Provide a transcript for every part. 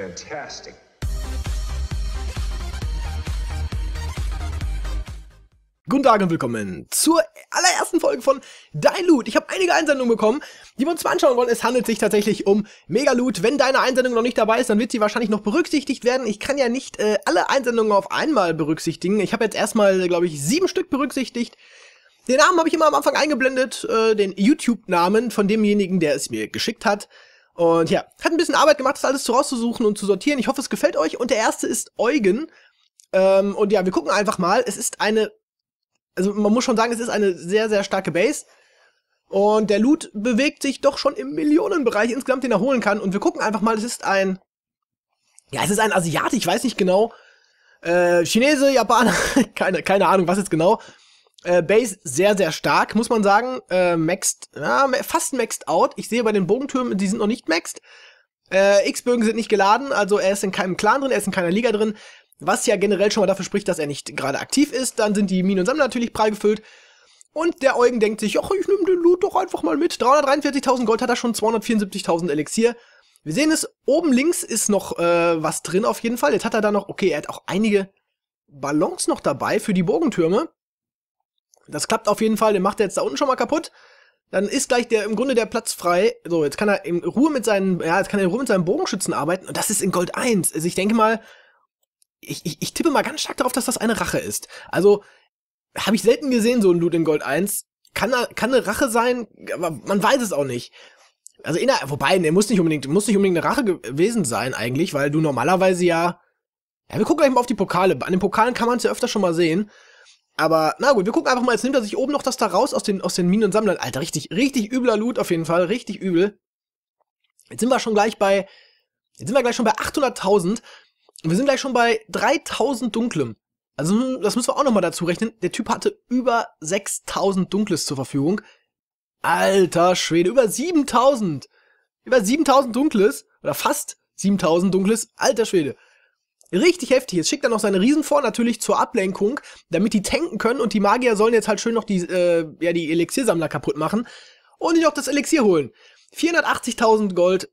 Fantastic. Guten Tag und willkommen zur allerersten Folge von Dein Loot. Ich habe einige Einsendungen bekommen, die wir uns mal anschauen wollen. Es handelt sich tatsächlich um Mega Loot. Wenn deine Einsendung noch nicht dabei ist, dann wird sie wahrscheinlich noch berücksichtigt werden. Ich kann ja nicht äh, alle Einsendungen auf einmal berücksichtigen. Ich habe jetzt erstmal, glaube ich, sieben Stück berücksichtigt. Den Namen habe ich immer am Anfang eingeblendet, äh, den YouTube-Namen von demjenigen, der es mir geschickt hat. Und ja, hat ein bisschen Arbeit gemacht, das alles zu rauszusuchen und zu sortieren. Ich hoffe, es gefällt euch. Und der erste ist Eugen. Ähm, und ja, wir gucken einfach mal. Es ist eine, also man muss schon sagen, es ist eine sehr, sehr starke Base. Und der Loot bewegt sich doch schon im Millionenbereich insgesamt, den er holen kann. Und wir gucken einfach mal, es ist ein, ja, es ist ein Asiat, ich weiß nicht genau, äh, Chinese, Japaner, keine, keine Ahnung, was jetzt genau. Äh, Base sehr, sehr stark, muss man sagen. Äh, maxed, ja, fast maxed out. Ich sehe bei den Bogentürmen, die sind noch nicht maxed. Äh, X-Bögen sind nicht geladen, also er ist in keinem Clan drin, er ist in keiner Liga drin. Was ja generell schon mal dafür spricht, dass er nicht gerade aktiv ist. Dann sind die Minen und Sammler natürlich prall gefüllt. Und der Eugen denkt sich, ach, ich nehme den Loot doch einfach mal mit. 343.000 Gold hat er schon, 274.000 Elixier. Wir sehen es, oben links ist noch äh, was drin auf jeden Fall. Jetzt hat er da noch, okay, er hat auch einige Ballons noch dabei für die Bogentürme das klappt auf jeden Fall, den macht er jetzt da unten schon mal kaputt. Dann ist gleich der im Grunde der Platz frei. So, jetzt kann er in Ruhe mit seinen, ja, jetzt kann er in Ruhe mit seinen Bogenschützen arbeiten. Und das ist in Gold 1. Also ich denke mal, ich, ich, ich tippe mal ganz stark darauf, dass das eine Rache ist. Also, habe ich selten gesehen, so ein Loot in Gold 1. Kann, kann eine Rache sein, aber man weiß es auch nicht. Also in der, wobei, ne, muss nicht unbedingt, muss nicht unbedingt eine Rache gewesen sein eigentlich, weil du normalerweise ja, ja, wir gucken gleich mal auf die Pokale. An den Pokalen kann man es ja öfter schon mal sehen. Aber na gut, wir gucken einfach mal, jetzt nimmt er sich oben noch das da raus aus den, aus den Minen und Sammlern. Alter, richtig, richtig übler Loot auf jeden Fall, richtig übel. Jetzt sind wir schon gleich bei, jetzt sind wir gleich schon bei 800.000 und wir sind gleich schon bei 3.000 Dunklem. Also das müssen wir auch nochmal dazu rechnen. Der Typ hatte über 6.000 Dunkles zur Verfügung. Alter Schwede, über 7.000. Über 7.000 Dunkles, oder fast 7.000 Dunkles, alter Schwede. Richtig heftig. Jetzt schickt er noch seine Riesen vor, natürlich zur Ablenkung, damit die tanken können und die Magier sollen jetzt halt schön noch die, äh, ja, die Elixiersammler kaputt machen und ihn auch das Elixier holen. 480.000 Gold,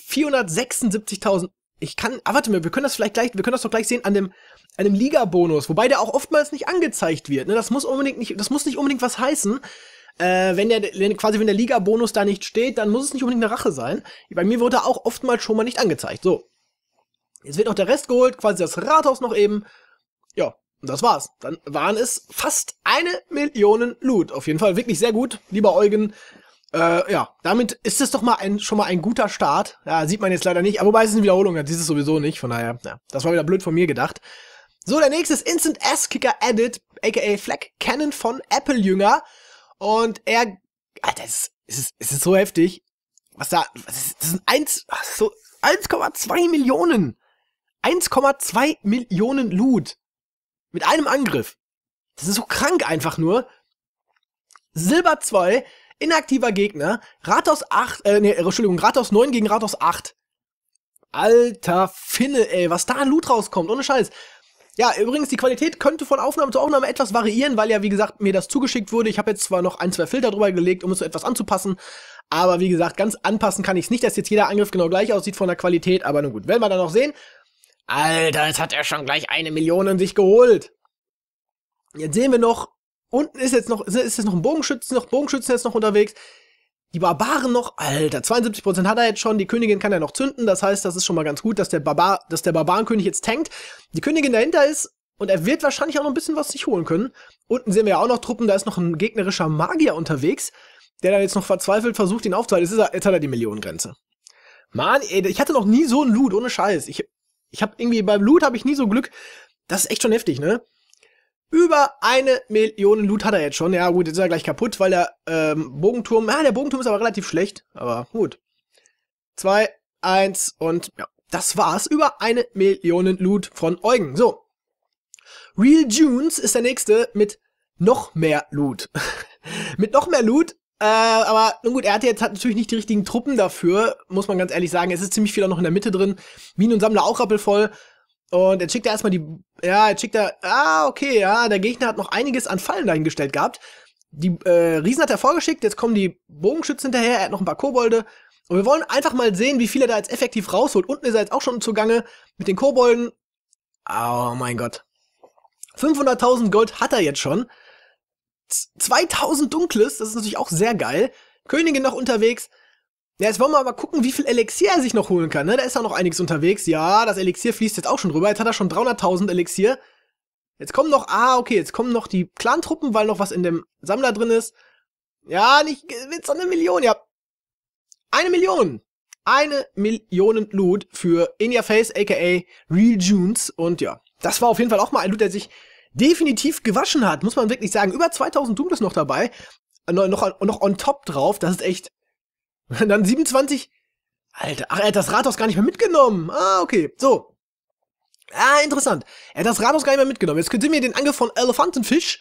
476.000. Ich kann, ah, warte mal, wir können das vielleicht gleich, wir können das doch gleich sehen an dem, an dem Liga-Bonus, wobei der auch oftmals nicht angezeigt wird. Ne? Das muss unbedingt nicht, das muss nicht unbedingt was heißen. Äh, wenn der, wenn, quasi wenn der Liga-Bonus da nicht steht, dann muss es nicht unbedingt eine Rache sein. Bei mir wurde er auch oftmals schon mal nicht angezeigt. So, Jetzt wird noch der Rest geholt, quasi das Rathaus noch eben. Ja, und das war's. Dann waren es fast eine Million Loot. Auf jeden Fall wirklich sehr gut, lieber Eugen. Äh, ja, damit ist es doch mal ein, schon mal ein guter Start. Ja, sieht man jetzt leider nicht. Aber wobei es ist eine Wiederholung, das ist es sowieso nicht. Von daher, ja, das war wieder blöd von mir gedacht. So, der nächste ist Instant Ass-Kicker Edit, aka Fleck Cannon von Apple Jünger. Und er, Alter, es ist, es ist, es ist so heftig. Was da, was ist, das sind eins, so 1,2 Millionen. 1,2 Millionen Loot. Mit einem Angriff. Das ist so krank einfach nur. Silber 2, inaktiver Gegner, Rathaus 8, äh, nee, Entschuldigung, Rathaus 9 gegen Rathaus 8. Alter Finne, ey, was da an Loot rauskommt, ohne Scheiß. Ja, übrigens, die Qualität könnte von Aufnahme zu Aufnahme etwas variieren, weil ja, wie gesagt, mir das zugeschickt wurde. Ich habe jetzt zwar noch ein, zwei Filter drüber gelegt, um es so etwas anzupassen, aber wie gesagt, ganz anpassen kann ich es nicht, dass jetzt jeder Angriff genau gleich aussieht von der Qualität, aber nun gut, werden wir dann noch sehen. Alter, jetzt hat er schon gleich eine Million in sich geholt. Jetzt sehen wir noch, unten ist jetzt noch, ist jetzt noch ein Bogenschützen, noch Bogenschütze jetzt noch unterwegs. Die Barbaren noch, alter, 72% hat er jetzt schon, die Königin kann er noch zünden, das heißt, das ist schon mal ganz gut, dass der, Barbar, dass der Barbarenkönig jetzt tankt. Die Königin dahinter ist und er wird wahrscheinlich auch noch ein bisschen was sich holen können. Unten sehen wir ja auch noch Truppen, da ist noch ein gegnerischer Magier unterwegs, der dann jetzt noch verzweifelt versucht, ihn aufzuhalten. Jetzt, er, jetzt hat er die Millionengrenze. Mann, ey, ich hatte noch nie so einen Loot, ohne Scheiß. Ich, ich habe irgendwie beim Loot habe ich nie so Glück. Das ist echt schon heftig, ne? Über eine Million Loot hat er jetzt schon. Ja gut, jetzt ist er gleich kaputt, weil der ähm, Bogenturm... Ja, der Bogenturm ist aber relativ schlecht. Aber gut. Zwei, eins und ja, das war's. Über eine Million Loot von Eugen. So. Real Junes ist der nächste mit noch mehr Loot. mit noch mehr Loot äh, aber nun gut, er hat jetzt natürlich nicht die richtigen Truppen dafür, muss man ganz ehrlich sagen. Es ist ziemlich viel auch noch in der Mitte drin. Minen und Sammler auch rappelvoll. Und jetzt schickt er erstmal die. Ja, jetzt schickt er. Ah, okay, ja, der Gegner hat noch einiges an Fallen dahingestellt gehabt. Die äh, Riesen hat er vorgeschickt, jetzt kommen die Bogenschützen hinterher, er hat noch ein paar Kobolde. Und wir wollen einfach mal sehen, wie viel er da jetzt effektiv rausholt. Unten ist er jetzt auch schon zugange mit den Kobolden. Oh mein Gott. 500.000 Gold hat er jetzt schon. 2000 Dunkles, das ist natürlich auch sehr geil. Königin noch unterwegs. Ja, jetzt wollen wir mal gucken, wie viel Elixier er sich noch holen kann. Ne? Da ist ja noch einiges unterwegs. Ja, das Elixier fließt jetzt auch schon rüber. Jetzt hat er schon 300.000 Elixier. Jetzt kommen noch, ah, okay, jetzt kommen noch die Clan-Truppen, weil noch was in dem Sammler drin ist. Ja, nicht, Witz, eine Million, ja. Eine Million! Eine Million Loot für In Your Face, aka Real Junes. Und ja, das war auf jeden Fall auch mal ein Loot, der sich definitiv gewaschen hat, muss man wirklich sagen. Über 2000 Doom ist noch dabei. Äh, noch, noch, noch on top drauf, das ist echt. Und dann 27. Alter, ach, er hat das Rathaus gar nicht mehr mitgenommen. Ah, okay. So. Ah, interessant. Er hat das Rathaus gar nicht mehr mitgenommen. Jetzt sehen mir den Angriff von Elefantenfisch.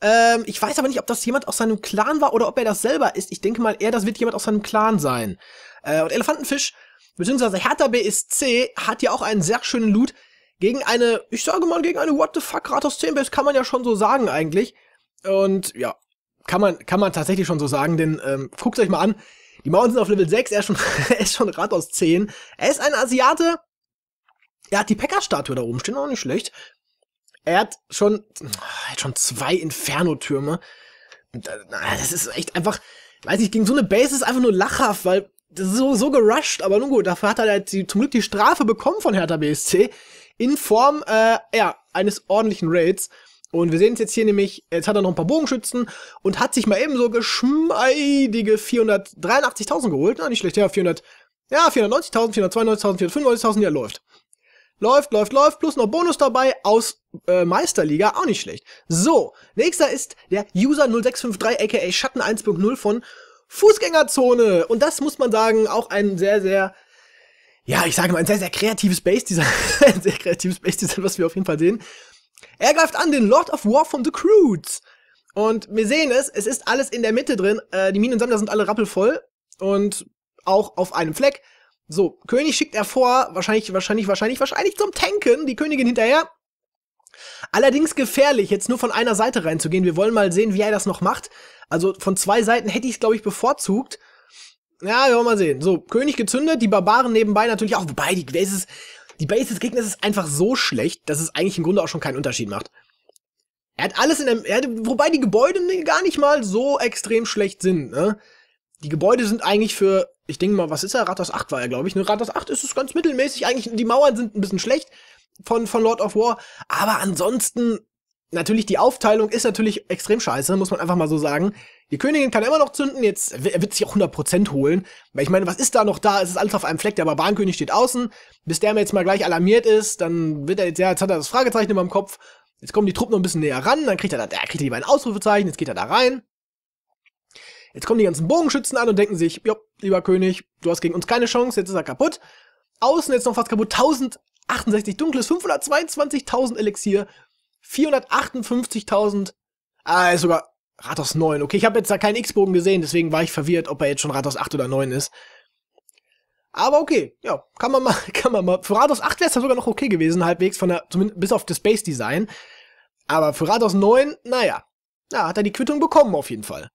Ähm, ich weiß aber nicht, ob das jemand aus seinem Clan war oder ob er das selber ist. Ich denke mal, er, das wird jemand aus seinem Clan sein. Äh, und Elefantenfisch, beziehungsweise Hertha BSC, hat ja auch einen sehr schönen Loot. Gegen eine, ich sage mal, gegen eine What the fuck Rathaus 10 Base kann man ja schon so sagen eigentlich. Und ja, kann man, kann man tatsächlich schon so sagen, denn ähm, guckt euch mal an. Die Mauern sind auf Level 6, er ist schon, schon Rathaus 10. Er ist ein Asiate. Er hat die Pekka-Statue da oben stehen, auch nicht schlecht. Er hat schon, er hat schon zwei Inferno-Türme. Äh, das ist echt einfach, weiß nicht, gegen so eine Base ist einfach nur lachhaft, weil das ist so, so gerusht, aber nun gut, dafür hat er halt die, zum Glück die Strafe bekommen von Hertha BSC in Form äh, ja, eines ordentlichen Raids. Und wir sehen es jetzt hier nämlich, jetzt hat er noch ein paar Bogenschützen und hat sich mal eben so geschmeidige 483.000 geholt. Na, nicht schlecht, ja, 400, ja, 490.000, 492.000, 495.000, ja, läuft. Läuft, läuft, läuft, plus noch Bonus dabei aus äh, Meisterliga, auch nicht schlecht. So, nächster ist der User 0653 aka Schatten 1.0 von Fußgängerzone. Und das muss man sagen, auch ein sehr, sehr ja, ich sage mal, ein sehr, sehr kreatives Base-Design, ein sehr kreatives Base-Design, was wir auf jeden Fall sehen. Er greift an den Lord of War von The Crudes. Und wir sehen es, es ist alles in der Mitte drin. Äh, die Minen und Sammler sind alle rappelvoll und auch auf einem Fleck. So, König schickt er vor, wahrscheinlich, wahrscheinlich, wahrscheinlich, wahrscheinlich zum Tanken, die Königin hinterher. Allerdings gefährlich, jetzt nur von einer Seite reinzugehen. Wir wollen mal sehen, wie er das noch macht. Also von zwei Seiten hätte ich es, glaube ich, bevorzugt. Ja, wir wollen mal sehen. So, König gezündet, die Barbaren nebenbei natürlich auch. Wobei, die Bases, die Base des Gegners ist einfach so schlecht, dass es eigentlich im Grunde auch schon keinen Unterschied macht. Er hat alles in einem, er hat, wobei die Gebäude gar nicht mal so extrem schlecht sind, ne? Die Gebäude sind eigentlich für, ich denke mal, was ist er? Rathaus 8 war er, glaube ich. Ne? Rathaus 8 ist es ganz mittelmäßig. Eigentlich, die Mauern sind ein bisschen schlecht von, von Lord of War. Aber ansonsten natürlich die Aufteilung ist natürlich extrem scheiße, muss man einfach mal so sagen. Die Königin kann immer noch zünden, jetzt wird sich auch 100% holen. Weil ich meine, was ist da noch da? Es ist alles auf einem Fleck, der Barbarenkönig steht außen. Bis der mir jetzt mal gleich alarmiert ist, dann wird er jetzt, ja, jetzt hat er das Fragezeichen in meinem Kopf. Jetzt kommen die Truppen noch ein bisschen näher ran, dann kriegt er da, er kriegt er ein Ausrufezeichen, jetzt geht er da rein. Jetzt kommen die ganzen Bogenschützen an und denken sich, jo, lieber König, du hast gegen uns keine Chance, jetzt ist er kaputt. Außen jetzt noch fast kaputt, 1068 Dunkles, 522.000 Elixier, 458.000, ah, ist sogar Rathaus 9. Okay, ich habe jetzt da keinen X-Bogen gesehen, deswegen war ich verwirrt, ob er jetzt schon Rathaus 8 oder 9 ist. Aber okay, ja, kann man mal, kann man mal. Für Rathaus 8 wäre es sogar noch okay gewesen, halbwegs von der, zumindest bis auf das Space Design. Aber für Rathaus 9, naja, ja, hat er die Quittung bekommen auf jeden Fall.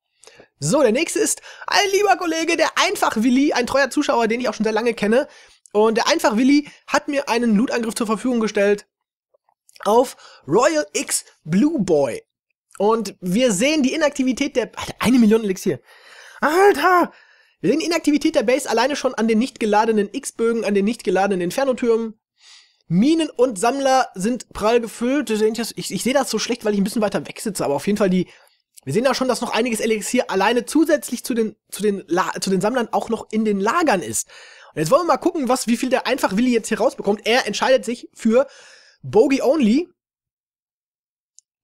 So, der nächste ist ein lieber Kollege, der einfach Willi, ein treuer Zuschauer, den ich auch schon sehr lange kenne. Und der einfach Willi hat mir einen Loot-Angriff zur Verfügung gestellt auf Royal X Blue Boy. Und wir sehen die Inaktivität der... Alter, eine Million Elixier. Alter! Wir sehen die Inaktivität der Base alleine schon an den nicht geladenen X-Bögen, an den nicht geladenen Infernotürmen. Minen und Sammler sind prall gefüllt. Ich, ich sehe das so schlecht, weil ich ein bisschen weiter weg sitze, aber auf jeden Fall die... Wir sehen da schon, dass noch einiges Elixier alleine zusätzlich zu den, zu den, La zu den Sammlern auch noch in den Lagern ist. Und jetzt wollen wir mal gucken, was, wie viel der einfach Willi jetzt hier rausbekommt. Er entscheidet sich für Bogey Only.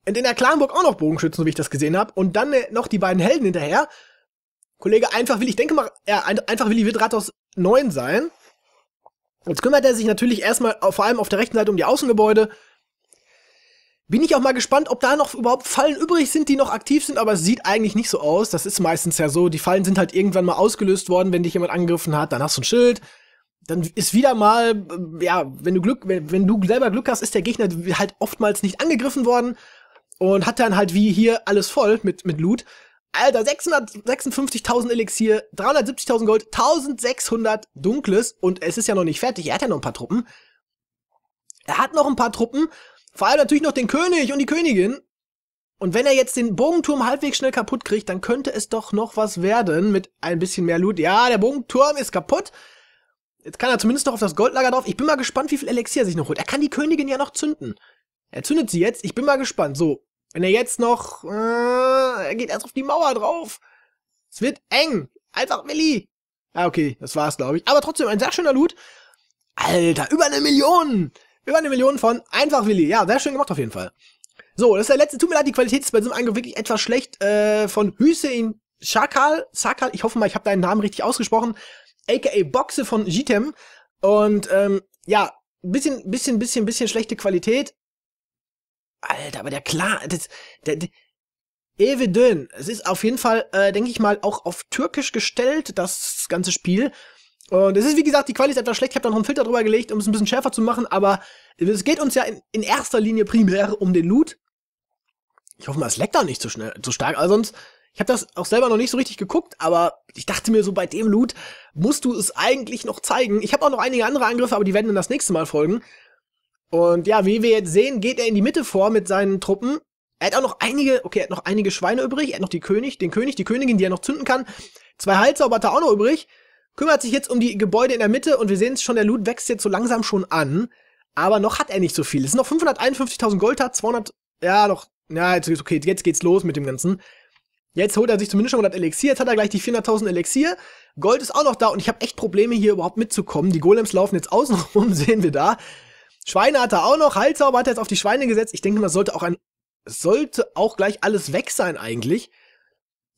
Und in der Klagenburg auch noch Bogenschützen, so wie ich das gesehen habe. Und dann äh, noch die beiden Helden hinterher. Kollege Einfach Willi, ich denke mal, ja, äh, Einfach Willi wird Rathaus 9 sein. Jetzt kümmert er sich natürlich erstmal vor allem auf der rechten Seite um die Außengebäude. Bin ich auch mal gespannt, ob da noch überhaupt Fallen übrig sind, die noch aktiv sind, aber es sieht eigentlich nicht so aus. Das ist meistens ja so. Die Fallen sind halt irgendwann mal ausgelöst worden, wenn dich jemand angegriffen hat. Dann hast du ein Schild, dann ist wieder mal, äh, ja, wenn du Glück, wenn, wenn du selber Glück hast, ist der Gegner halt oftmals nicht angegriffen worden und hat dann halt wie hier alles voll mit, mit Loot. Alter, 656.000 Elixier, 370.000 Gold, 1.600 Dunkles und es ist ja noch nicht fertig. Er hat ja noch ein paar Truppen. Er hat noch ein paar Truppen, vor allem natürlich noch den König und die Königin. Und wenn er jetzt den Bogenturm halbwegs schnell kaputt kriegt, dann könnte es doch noch was werden mit ein bisschen mehr Loot. Ja, der Bogenturm ist kaputt. Jetzt kann er zumindest noch auf das Goldlager drauf. Ich bin mal gespannt, wie viel Elixier er sich noch holt. Er kann die Königin ja noch zünden. Er zündet sie jetzt. Ich bin mal gespannt. So, wenn er jetzt noch... Äh, er geht erst auf die Mauer drauf. Es wird eng. Einfach Willi. Ja, okay, das war's, glaube ich. Aber trotzdem ein sehr schöner Loot. Alter, über eine Million. Über eine Million von Einfach Willi. Ja, sehr schön gemacht auf jeden Fall. So, das ist der letzte. Tut mir leid, die Qualität ist bei diesem Angriff wirklich etwas schlecht. Äh, von Hüsein Schakal. Sakal, ich hoffe mal, ich habe deinen Namen richtig ausgesprochen aka Boxe von Jitem. Und ähm, ja, bisschen, bisschen, bisschen, bisschen schlechte Qualität. Alter, aber der klar, das, der, der Ewe Dön. Es ist auf jeden Fall, äh, denke ich mal, auch auf Türkisch gestellt, das ganze Spiel. Und es ist, wie gesagt, die Qualität etwas schlecht. Ich habe da noch einen Filter drüber gelegt, um es ein bisschen schärfer zu machen, aber es geht uns ja in, in erster Linie primär um den Loot. Ich hoffe mal, es leckt auch nicht zu so schnell, zu so stark, aber also sonst ich habe das auch selber noch nicht so richtig geguckt, aber ich dachte mir so, bei dem Loot musst du es eigentlich noch zeigen. Ich habe auch noch einige andere Angriffe, aber die werden dann das nächste Mal folgen. Und ja, wie wir jetzt sehen, geht er in die Mitte vor mit seinen Truppen. Er hat auch noch einige, okay, er hat noch einige Schweine übrig. Er hat noch die König, den König, die Königin, die er noch zünden kann. Zwei Halssauber hat er auch noch übrig. Kümmert sich jetzt um die Gebäude in der Mitte und wir sehen es schon, der Loot wächst jetzt so langsam schon an. Aber noch hat er nicht so viel. Es sind noch 551.000 Gold hat, 200, ja, noch, ja, jetzt, okay, jetzt geht's los mit dem Ganzen. Jetzt holt er sich zumindest schon mal das Elixier. Jetzt hat er gleich die 400.000 Elixier. Gold ist auch noch da und ich habe echt Probleme, hier überhaupt mitzukommen. Die Golems laufen jetzt außen rum, sehen wir da. Schweine hat er auch noch. Heilzauber hat er jetzt auf die Schweine gesetzt. Ich denke, mal, sollte auch ein... Sollte auch gleich alles weg sein eigentlich.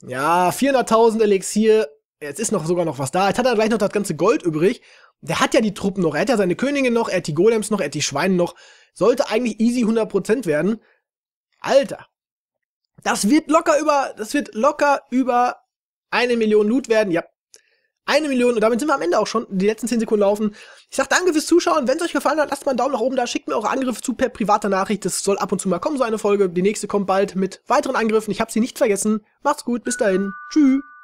Ja, 400.000 Elixier. Jetzt ist noch sogar noch was da. Jetzt hat er gleich noch das ganze Gold übrig. Der hat ja die Truppen noch. Er hat ja seine Königin noch. Er hat die Golems noch. Er hat die Schweine noch. Sollte eigentlich easy 100% werden. Alter, das wird locker über, das wird locker über eine Million Loot werden. Ja, eine Million. Und damit sind wir am Ende auch schon. Die letzten 10 Sekunden laufen. Ich sag danke fürs Zuschauen. Wenn es euch gefallen hat, lasst mal einen Daumen nach oben da. Schickt mir eure Angriffe zu per privater Nachricht. Das soll ab und zu mal kommen, so eine Folge. Die nächste kommt bald mit weiteren Angriffen. Ich hab sie nicht vergessen. Macht's gut. Bis dahin. Tschüss.